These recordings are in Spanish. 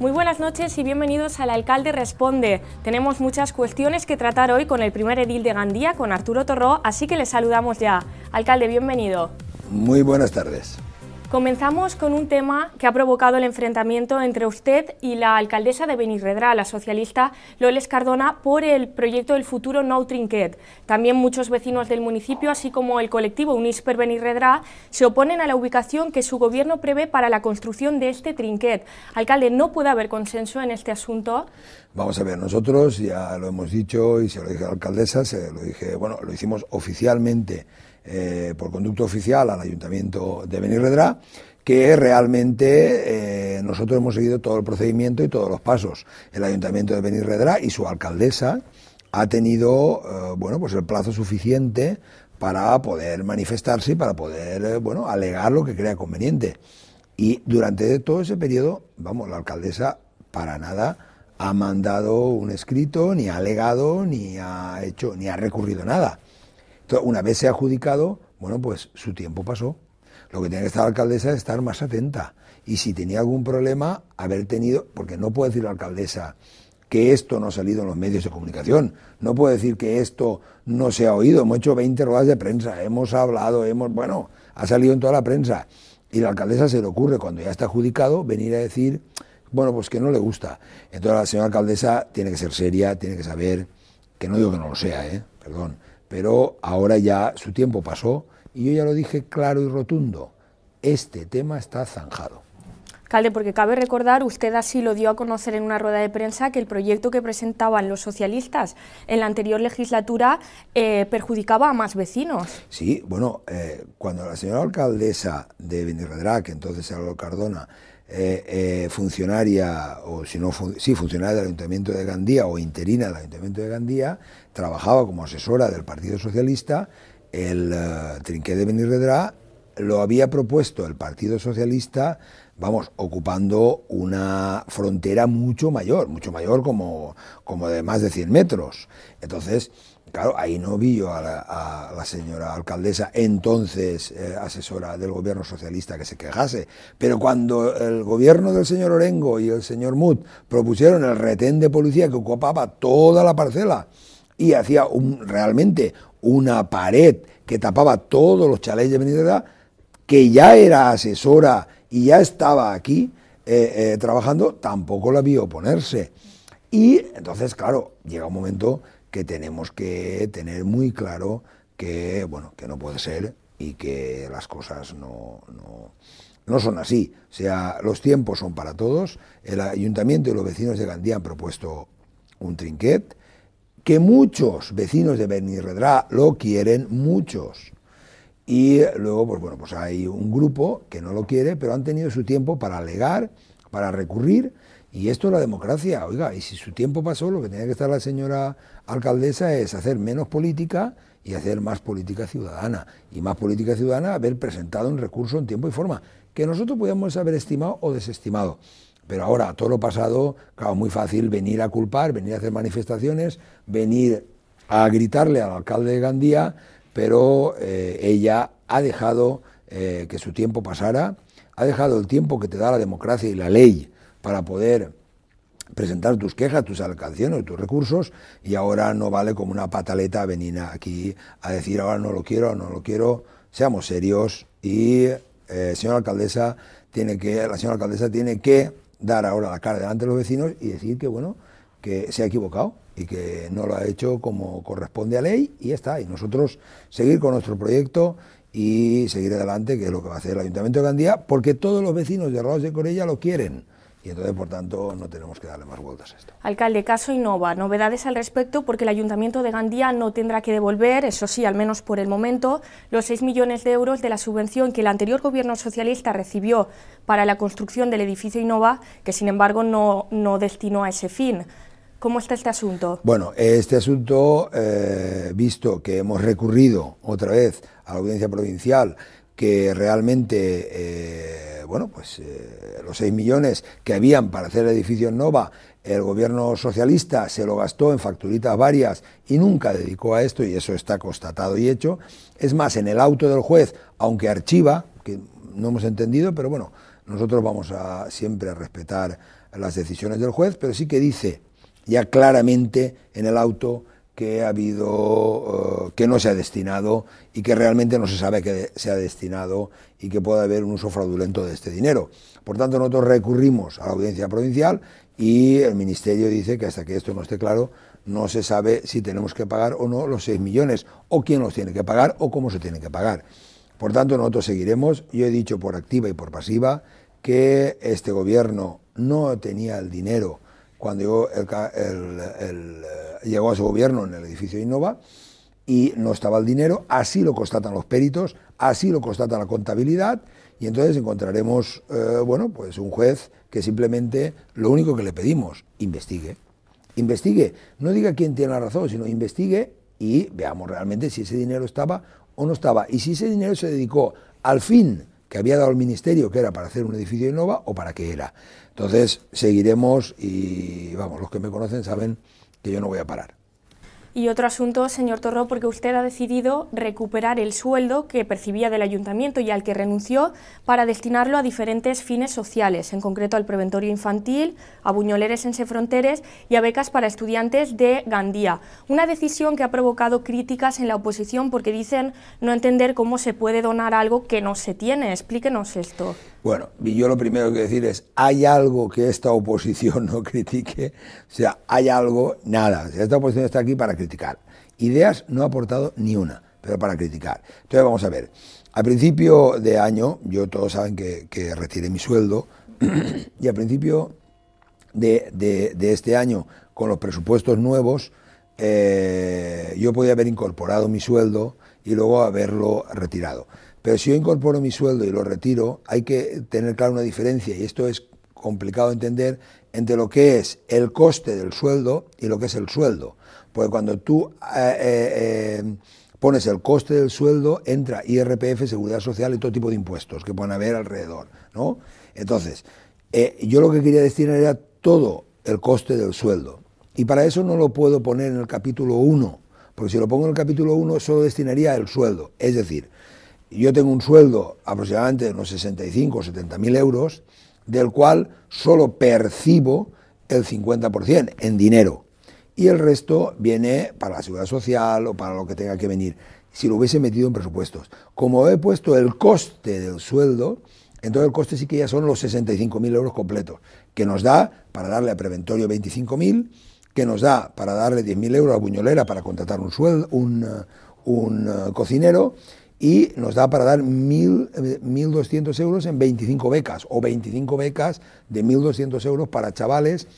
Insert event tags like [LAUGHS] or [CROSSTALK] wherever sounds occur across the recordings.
Muy buenas noches y bienvenidos al Alcalde Responde. Tenemos muchas cuestiones que tratar hoy con el primer edil de Gandía, con Arturo Torró, así que le saludamos ya. Alcalde, bienvenido. Muy buenas tardes. Comenzamos con un tema que ha provocado el enfrentamiento entre usted y la alcaldesa de Benirredrá, la socialista Loles Cardona, por el proyecto del futuro No Trinquet. También muchos vecinos del municipio, así como el colectivo Unisper Benirredrá, se oponen a la ubicación que su gobierno prevé para la construcción de este trinquet. Alcalde, ¿no puede haber consenso en este asunto? Vamos a ver, nosotros ya lo hemos dicho y se lo dije a la alcaldesa, se lo dije, bueno, lo hicimos oficialmente eh, por conducto oficial al Ayuntamiento de Benirredrá, que realmente eh, nosotros hemos seguido todo el procedimiento y todos los pasos. El Ayuntamiento de Benirredrá y su alcaldesa ha tenido eh, bueno, pues el plazo suficiente para poder manifestarse y para poder bueno, alegar lo que crea conveniente. Y durante todo ese periodo, vamos, la alcaldesa para nada ha mandado un escrito, ni ha alegado, ni ha hecho, ni ha recurrido nada una vez se ha adjudicado, bueno, pues su tiempo pasó. Lo que tiene que estar la alcaldesa es estar más atenta. Y si tenía algún problema, haber tenido, porque no puede decir la alcaldesa que esto no ha salido en los medios de comunicación, no puede decir que esto no se ha oído. Hemos hecho 20 ruedas de prensa, hemos hablado, hemos, bueno, ha salido en toda la prensa. Y la alcaldesa se le ocurre, cuando ya está adjudicado, venir a decir, bueno, pues que no le gusta. Entonces la señora alcaldesa tiene que ser seria, tiene que saber, que no digo que no lo sea, ¿eh? perdón, pero ahora ya su tiempo pasó y yo ya lo dije claro y rotundo, este tema está zanjado. Calde, porque cabe recordar, usted así lo dio a conocer en una rueda de prensa, que el proyecto que presentaban los socialistas en la anterior legislatura eh, perjudicaba a más vecinos. Sí, bueno, eh, cuando la señora alcaldesa de Benirredrá, que entonces era Cardona, eh, eh, funcionaria, o si no, sí, funcionaria del Ayuntamiento de Gandía o interina del Ayuntamiento de Gandía, trabajaba como asesora del Partido Socialista, el eh, Trinqué de Benirredrá lo había propuesto el Partido Socialista vamos, ocupando una frontera mucho mayor, mucho mayor como, como de más de 100 metros. Entonces, claro, ahí no vi yo a la, señora alcaldesa, entonces eh, asesora del gobierno socialista, que se quejase. Pero cuando el gobierno del señor Orengo y el señor Mut propusieron el retén de policía que ocupaba toda la parcela y hacía realmente una pared que tapaba todos los chalets de Benidorm, que ya era asesora y ya estaba aquí eh, eh, trabajando, tampoco la vi oponerse. Y entonces, claro, llega un momento que tenemos que tener muy claro que, bueno, que no puede ser y que las cosas no, no, son así. O sea, los tiempos son para todos. El ayuntamiento y los vecinos de Gandía han propuesto un trinquet, que muchos vecinos de Benirredrá lo quieren, muchos. Y luego, pues bueno, pues hay un grupo que no lo quiere, pero han tenido su tiempo para alegar, para recurrir, y esto es la democracia. Oiga, y si su tiempo pasó, lo que tenía que estar la señora alcaldesa es hacer menos política y hacer más política ciudadana. Y más política ciudadana, haber presentado un recurso en tiempo y forma, que nosotros podíamos haber estimado o desestimado. Pero ahora, todo lo pasado, claro, muy fácil venir a culpar, venir a hacer manifestaciones, venir a gritarle al alcalde de Gandía pero eh, ella ha dejado eh, que su tiempo pasara, ha dejado el tiempo que te da la democracia y la ley para poder presentar tus quejas, tus alcanciones, tus recursos, y ahora no vale como una pataleta venina aquí a decir ahora no lo quiero, no lo quiero, seamos serios y eh, alcaldesa tiene que, la señora alcaldesa tiene que dar ahora la cara delante de los vecinos y decir que bueno, que se ha equivocado, y que no lo ha hecho como corresponde a ley y está. Y nosotros seguir con nuestro proyecto y seguir adelante, que es lo que va a hacer el Ayuntamiento de Gandía, porque todos los vecinos de Rodas de Corella lo quieren. Y entonces, por tanto, no tenemos que darle más vueltas a esto. Alcalde, caso Innova, novedades al respecto, porque el Ayuntamiento de Gandía no tendrá que devolver, eso sí, al menos por el momento, los 6 millones de euros de la subvención que el anterior gobierno socialista recibió para la construcción del edificio Innova, que sin embargo no, no destinó a ese fin. ¿Cómo está este asunto? Bueno, este asunto, eh, visto que hemos recurrido otra vez a la audiencia provincial, que realmente, eh, bueno, pues eh, los 6 millones que habían para hacer el edificio en Nova, el gobierno socialista se lo gastó en facturitas varias y nunca dedicó a esto, y eso está constatado y hecho. Es más, en el auto del juez, aunque archiva, que no hemos entendido, pero bueno, nosotros vamos a siempre a respetar las decisiones del juez, pero sí que dice ya claramente en el auto que ha habido, eh, que no se ha destinado y que realmente no se sabe que se ha destinado y que pueda haber un uso fraudulento de este dinero. Por tanto, nosotros recurrimos a la audiencia provincial y el ministerio dice que hasta que esto no esté claro, no se sabe si tenemos que pagar o no los 6 millones, o quién los tiene que pagar o cómo se tiene que pagar. Por tanto, nosotros seguiremos. Yo he dicho por activa y por pasiva que este gobierno no tenía el dinero cuando llegó, eh, llegó a su gobierno en el edificio Innova y no estaba el dinero, así lo constatan los peritos, así lo constata la contabilidad y entonces encontraremos, eh, bueno, pues un juez que simplemente lo único que le pedimos, investigue, investigue, no diga quién tiene la razón, sino investigue y veamos realmente si ese dinero estaba o no estaba y si ese dinero se dedicó al fin que había dado el ministerio, que era para hacer un edificio de Innova, o para qué era. Entonces, seguiremos y vamos, los que me conocen saben que yo no voy a parar. Y otro asunto, señor Torro, porque usted ha decidido recuperar el sueldo que percibía del ayuntamiento y al que renunció para destinarlo a diferentes fines sociales, en concreto al preventorio infantil, a buñoleres en Sefronteres y a becas para estudiantes de Gandía. Una decisión que ha provocado críticas en la oposición porque dicen no entender cómo se puede donar algo que no se tiene. Explíquenos esto. Bueno, yo lo primero que decir es, hay algo que esta oposición [LAUGHS] no critique, o sea, hay algo, nada. Esta oposición está aquí para que Ideas no ha aportado ni una, pero para criticar. Entonces vamos a ver. A principio de año, yo todos saben que, retiré mi sueldo, [CLEARS THROAT] y a principio de, este año, con los presupuestos nuevos, eh, yo podía haber incorporado mi sueldo y luego haberlo retirado. Pero si yo incorporo mi sueldo y lo retiro, hay que tener claro una diferencia, y esto es complicado de entender, entre lo que es el coste del sueldo y lo que es el sueldo. Porque cuando tú eh, eh, eh, pones el coste del sueldo, entra IRPF, Seguridad Social y todo tipo de impuestos que puedan haber alrededor. ¿no? Entonces, yo lo que quería destinar era todo el coste del sueldo. Y para eso no lo puedo poner en el capítulo 1, porque si lo pongo en el capítulo 1 solo destinaría el sueldo. Es decir, yo tengo un sueldo aproximadamente de unos 65 o 70 mil euros, del cual solo percibo el 50% en dinero y el resto viene para la seguridad social o para lo que tenga que venir, si lo hubiese metido en presupuestos. Como he puesto el coste del sueldo, entonces el coste sí que ya son los 65.000 euros completos, que nos da para darle a Preventorio 25.000, que nos da para darle 10.000 euros a Buñolera para contratar un, un, uh, uh, cocinero, y nos da para dar 1.200 eh, euros en 25 becas, o 25 becas de 1.200 euros para chavales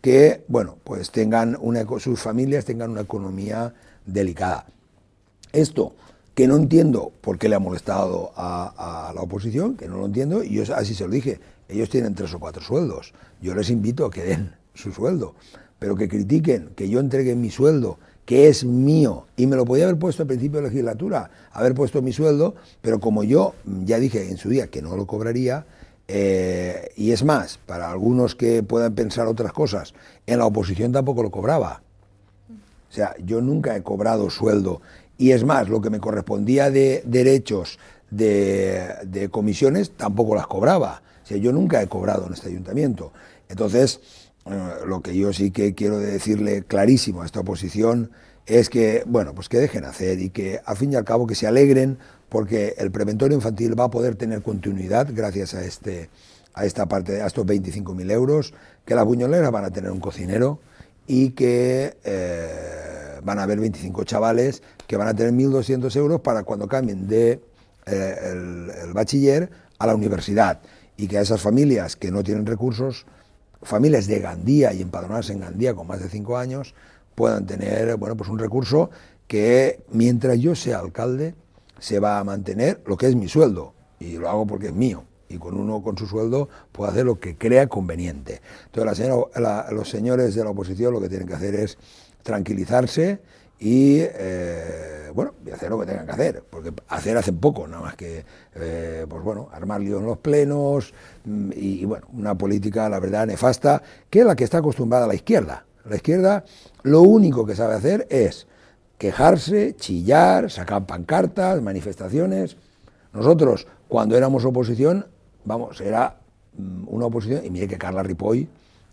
que, bueno, pues tengan una, sus familias tengan una economía delicada. Esto que no entiendo por qué le ha molestado a, la oposición, que no lo entiendo, y yo así se lo dije, ellos tienen tres o cuatro sueldos, yo les invito a que den su sueldo, pero que critiquen, que yo entregue mi sueldo, que es mío, y me lo podía haber puesto al principio de legislatura, haber puesto mi sueldo, pero como yo ya dije en su día que no lo cobraría, eh, y es más, para algunos que puedan pensar otras cosas, en la oposición tampoco lo cobraba. O sea, yo nunca he cobrado sueldo. Y es más, lo que me correspondía de derechos de, de comisiones tampoco las cobraba. O sea, yo nunca he cobrado en este ayuntamiento. Entonces, eh, lo que yo sí que quiero decirle clarísimo a esta oposición es que, bueno, pues que dejen hacer y que, a fin y al cabo, que se alegren porque el preventorio infantil va a poder tener continuidad gracias a, este, a esta parte, a estos 25.000 euros, que las buñoleras van a tener un cocinero y que eh, van a haber 25 chavales que van a tener 1.200 euros para cuando cambien de eh, bachiller a la universidad y que a esas familias que no tienen recursos, familias de Gandía y empadronadas en Gandía con más de 5 años, puedan tener bueno, pues un recurso que mientras yo sea alcalde, se va a mantener lo que es mi sueldo y lo hago porque es mío. Y con uno con su sueldo puede hacer lo que crea conveniente. Entonces los señores de la oposición lo que tienen que hacer es tranquilizarse y eh, bueno, hacer lo que tengan que hacer, porque hacer hacen poco, nada más que eh, pues bueno, armar líos en los plenos mm, y, bueno, una política la verdad nefasta que es la que está acostumbrada la izquierda. La izquierda lo único que sabe hacer es quejarse, chillar, sacar pancartas, manifestaciones. Nosotros, cuando éramos oposición, vamos, era mm, una oposición, y mire que Carla Ripoll,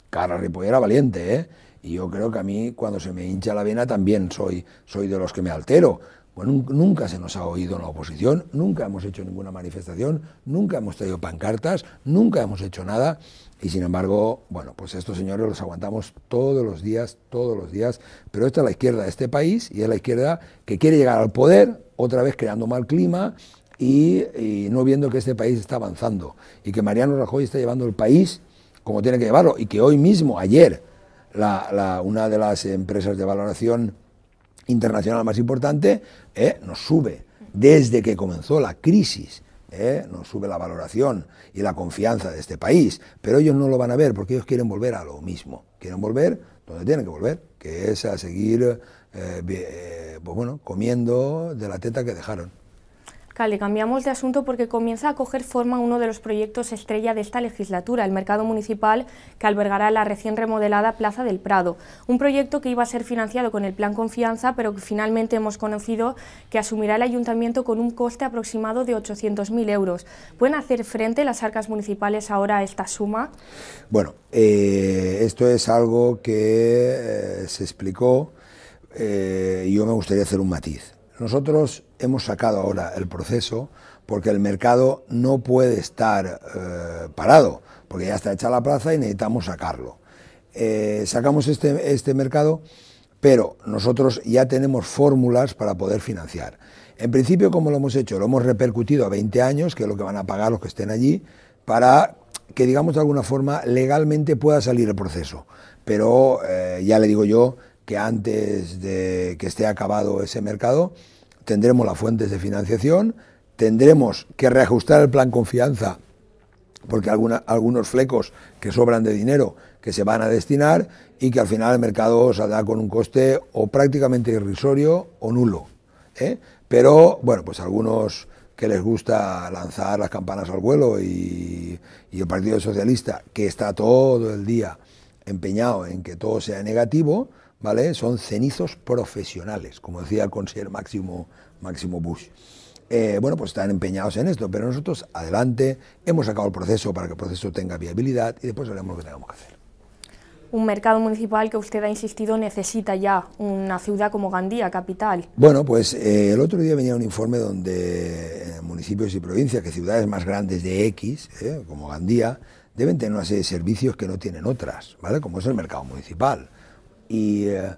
Carla Ripoll era valiente, ¿eh? y yo creo que a mí cuando se me hincha la vena también soy, soy de los que me altero, bueno, nunca se nos ha oído en la oposición, nunca hemos hecho ninguna manifestación, nunca hemos traído pancartas, nunca hemos hecho nada. Y sin embargo, bueno, pues estos señores los aguantamos todos los días, todos los días. Pero esta es la izquierda de este país y es la izquierda que quiere llegar al poder, otra vez creando mal clima y, no viendo que este país está avanzando y que Mariano Rajoy está llevando el país como tiene que llevarlo y que hoy mismo, ayer, una de las empresas de valoración internacional más importante, eh, nos sube. Desde que comenzó la crisis, eh, nos sube la valoración y la confianza de este país. Pero ellos no lo van a ver porque ellos quieren volver a lo mismo. Quieren volver donde tienen que volver, que es a seguir eh, pues bueno, comiendo de la teta que dejaron le cambiamos de asunto porque comienza a coger forma uno de los proyectos estrella de esta legislatura, el mercado municipal que albergará la recién remodelada Plaza del Prado. Un proyecto que iba a ser financiado con el Plan Confianza, pero que finalmente hemos conocido que asumirá el ayuntamiento con un coste aproximado de 800.000 euros. ¿Pueden hacer frente las arcas municipales ahora a esta suma? Bueno, eh, esto es algo que eh, se explicó. Eh, yo me gustaría hacer un matiz nosotros hemos sacado ahora el proceso porque el mercado no puede estar eh, parado, porque ya está hecha la plaza y necesitamos sacarlo. Eh, sacamos este, este, mercado, pero nosotros ya tenemos fórmulas para poder financiar. En principio, como lo hemos hecho? Lo hemos repercutido a 20 años, que es lo que van a pagar los que estén allí, para que, digamos, de alguna forma, legalmente pueda salir el proceso. Pero eh, ya le digo yo que antes de que esté acabado ese mercado tendremos las fuentes de financiación, tendremos que reajustar el plan confianza porque alguna, algunos flecos que sobran de dinero que se van a destinar y que al final el mercado saldrá con un coste o prácticamente irrisorio o nulo. ¿eh? Pero bueno, pues algunos que les gusta lanzar las campanas al vuelo y, y el Partido Socialista, que está todo el día empeñado en que todo sea negativo, ¿vale? Son cenizos profesionales, como decía el consejero Máximo, Máximo Bush. Eh, bueno, pues están empeñados en esto, pero nosotros adelante, hemos sacado el proceso para que el proceso tenga viabilidad y después haremos lo que tengamos que hacer. Un mercado municipal que usted ha insistido necesita ya una ciudad como Gandía, capital. Bueno, pues eh, el otro día venía un informe donde eh, municipios y provincias, que ciudades más grandes de X, como Gandía, deben tener una serie de servicios que no tienen otras, ¿vale? Como es el mercado municipal eh,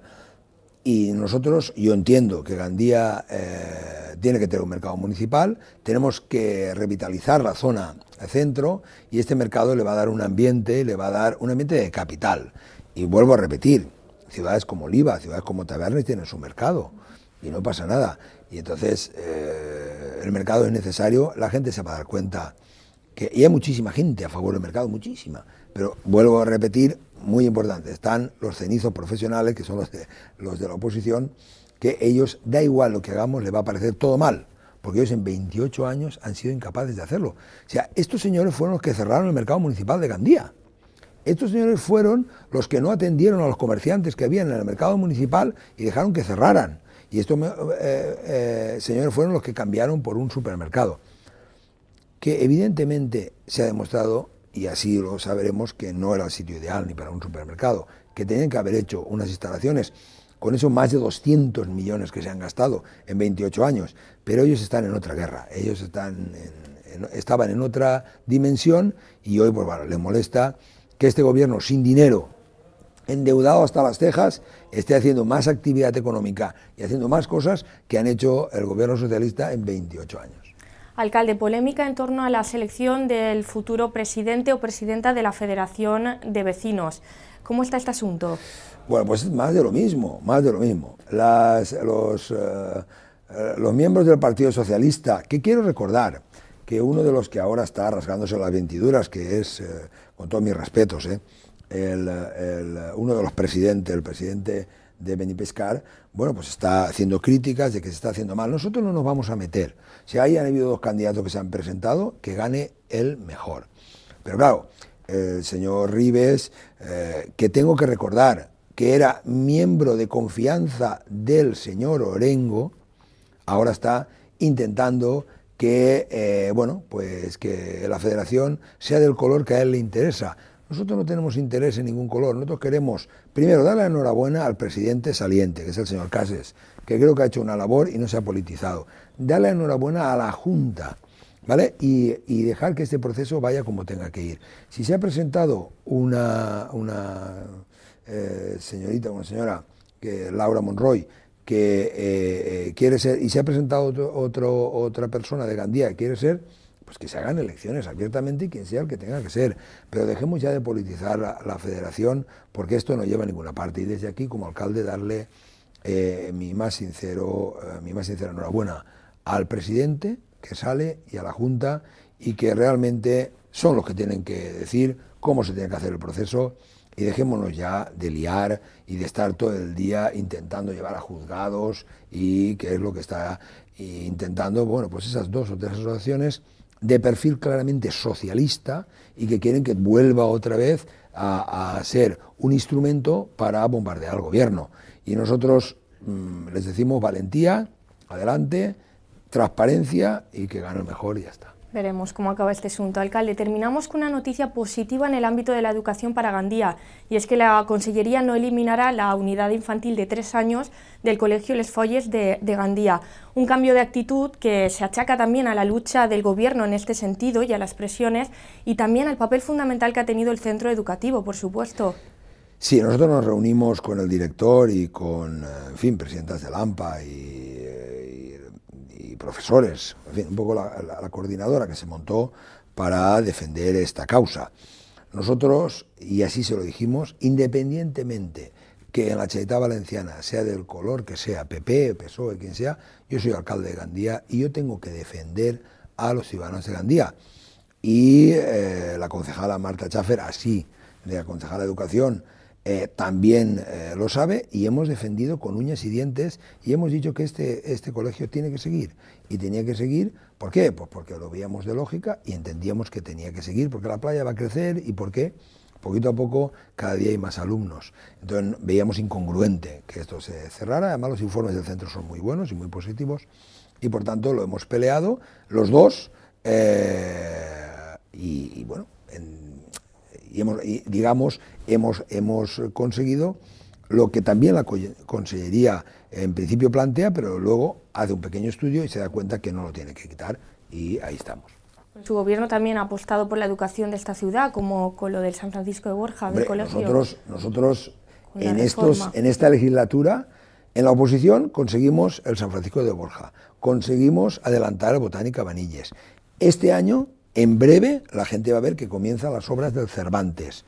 y, nosotros, yo entiendo que Gandía eh, tiene que tener un mercado municipal, tenemos que revitalizar la zona centro y este mercado le va a dar un ambiente, le va a dar un ambiente de capital. Y vuelvo a repetir, ciudades como Oliva, ciudades como Tabernes tienen su mercado y no pasa nada. Y entonces eh, el mercado es necesario, la gente se va a dar cuenta que y hay muchísima gente a favor del mercado, muchísima. Pero vuelvo a repetir, muy importante. Están los cenizos profesionales, que son los de, la oposición, que ellos, da igual lo que hagamos, les va a parecer todo mal, porque ellos en 28 años han sido incapaces de hacerlo. O sea, estos señores fueron los que cerraron el mercado municipal de Gandía. Estos señores fueron los que no atendieron a los comerciantes que habían en el mercado municipal y dejaron que cerraran. Y estos eh, eh, señores fueron los que cambiaron por un supermercado. Que evidentemente se ha demostrado y así lo sabremos que no era el sitio ideal ni para un supermercado, que tenían que haber hecho unas instalaciones con eso más de 200 millones que se han gastado en 28 años, pero ellos están en otra guerra, ellos están estaban en otra dimensión y hoy pues, les molesta que este gobierno sin dinero, endeudado hasta las cejas, esté haciendo más actividad económica y haciendo más cosas que han hecho el gobierno socialista en 28 años. Alcalde, polémica en torno a la selección del futuro presidente o presidenta de la Federación de Vecinos. ¿Cómo está este asunto? Bueno, pues más de lo mismo, más de lo mismo. Las, los, eh, miembros del Partido Socialista, que quiero recordar que uno de los que ahora está rasgándose las ventiduras, que es, eh, con todos mis respetos, ¿eh? uno de los presidentes, el presidente de Benipescar, bueno, pues está haciendo críticas de que se está haciendo mal. Nosotros no nos vamos a meter. Si hay, habido dos candidatos que se han presentado, que gane el mejor. Pero claro, el señor Rives, eh, que tengo que recordar que era miembro de confianza del señor Orengo, ahora está intentando que, eh, bueno, pues que la federación sea del color que a él le interesa. Nosotros no tenemos interés en ningún color. Nosotros queremos, primero, darle la enhorabuena al presidente saliente, que es el señor Cases, que creo que ha hecho una labor y no se ha politizado. Darle la enhorabuena a la Junta, ¿vale? Y, dejar que este proceso vaya como tenga que ir. Si se ha presentado una, una eh, señorita, una señora, que Laura Monroy, que eh, eh, quiere ser, y se ha presentado otra persona de Gandía que quiere ser pues que se hagan elecciones abiertamente y quien sea el que tenga que ser. Pero dejemos ya de politizar la, federación porque esto no lleva a ninguna parte. Y desde aquí, como alcalde, darle eh, mi, más sincero, eh, mi más sincera enhorabuena al presidente que sale y a la Junta y que realmente son los que tienen que decir cómo se tiene que hacer el proceso y dejémonos ya de liar y de estar todo el día intentando llevar a juzgados y qué es lo que está intentando, bueno, pues esas dos o tres asociaciones de perfil claramente socialista y que quieren que vuelva otra vez a, ser un instrumento para bombardear al gobierno. Y nosotros mm, les decimos valentía, adelante, transparencia y que gane el mejor y ya está. Veremos cómo acaba este asunto. Alcalde, terminamos con una noticia positiva en el ámbito de la educación para Gandía, y es que la Consellería no eliminará la unidad infantil de tres años del Colegio Les Folles de, Gandía. Un cambio de actitud que se achaca también a la lucha del Gobierno en este sentido y a las presiones, y también al papel fundamental que ha tenido el centro educativo, por supuesto. Sí, nosotros nos reunimos con el director y con, eh, en fin, presidentas de Lampa y eh, profesores, en fin, un poco la, coordinadora que se montó para defender esta causa. Nosotros, y así se lo dijimos, independientemente que en la Chaitá Valenciana, sea del color que sea, PP, PSOE, quien sea, yo soy alcalde de Gandía y yo tengo que defender a los ciudadanos de Gandía. Y eh, la concejala Marta Cháfer, así, de la concejala de Educación, eh, también eh, lo sabe y hemos defendido con uñas y dientes y hemos dicho que este, este colegio tiene que seguir. Y tenía que seguir, ¿por qué? Pues porque lo veíamos de lógica y entendíamos que tenía que seguir, porque la playa va a crecer y porque poquito a poco cada día hay más alumnos. Entonces veíamos incongruente que esto se cerrara, además los informes del centro son muy buenos y muy positivos y por tanto lo hemos peleado los dos eh, y, bueno, y, hemos, digamos, hemos, hemos conseguido lo que también la Consellería en principio plantea, pero luego hace un pequeño estudio y se da cuenta que no lo tiene que quitar y ahí estamos. Pues su gobierno también ha apostado por la educación de esta ciudad, como con lo del San Francisco de Borja, del colegio. Nosotros, nosotros en, estos, en esta legislatura, en la oposición, conseguimos el San Francisco de Borja, conseguimos adelantar el Botánica Vanilles. Este año en breve la gente va a ver que comienzan las obras del Cervantes.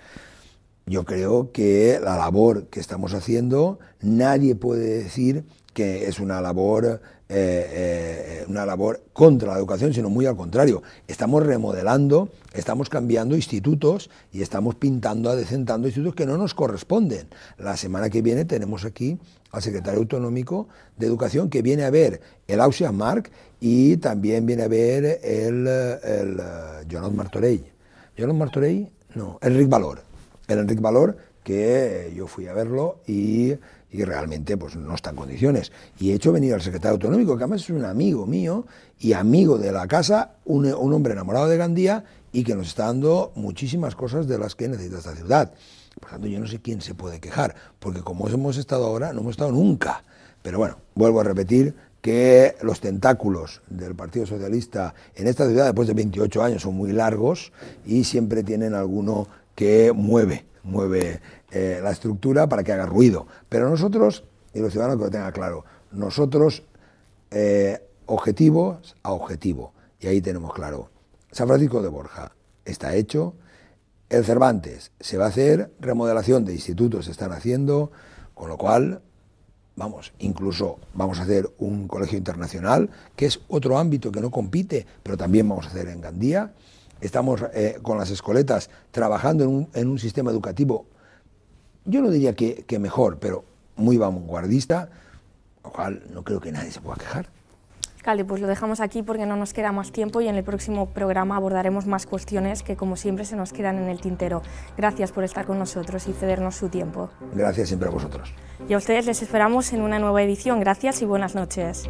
Yo creo que la labor que estamos haciendo, nadie puede decir que es una labor, eh, eh, una labor contra la educación, sino muy al contrario. Estamos remodelando, estamos cambiando institutos y estamos pintando, adecentando institutos que no nos corresponden. La semana que viene tenemos aquí al secretario autonómico de Educación, que viene a ver el Ausias Mark y también viene a ver el, el eh, Jonathan Martorell. Jonathan Martorell, no, Enric Valor. El Enric Valor, que eh, yo fui a verlo y, realmente pues, no está en condiciones. Y he hecho venir al secretario autonómico, que además es un amigo mío y amigo de la casa, un, un hombre enamorado de Gandía y que nos está dando muchísimas cosas de las que necesita esta ciudad. Por lo tanto, yo no sé quién se puede quejar, porque como hemos estado ahora, no hemos estado nunca. Pero bueno, vuelvo a repetir que los tentáculos del Partido Socialista en esta ciudad, después de 28 años, son muy largos y siempre tienen alguno que mueve, mueve eh, la estructura para que haga ruido. Pero nosotros, y los ciudadanos que lo tengan claro, nosotros eh, objetivos a objetivo. Y ahí tenemos claro, San Francisco de Borja está hecho, el Cervantes se va a hacer, remodelación de institutos se están haciendo, con lo cual, vamos, incluso vamos a hacer un colegio internacional, que es otro ámbito que no compite, pero también vamos a hacer en Gandía. Estamos eh, con las escoletas trabajando en un, sistema educativo, yo no diría que, mejor, pero muy vanguardista, cual, no creo que nadie se pueda quejar. Vale, pues lo dejamos aquí porque no nos queda más tiempo y en el próximo programa abordaremos más cuestiones que como siempre se nos quedan en el tintero. Gracias por estar con nosotros y cedernos su tiempo. Gracias siempre a vosotros. Y a ustedes les esperamos en una nueva edición. Gracias y buenas noches.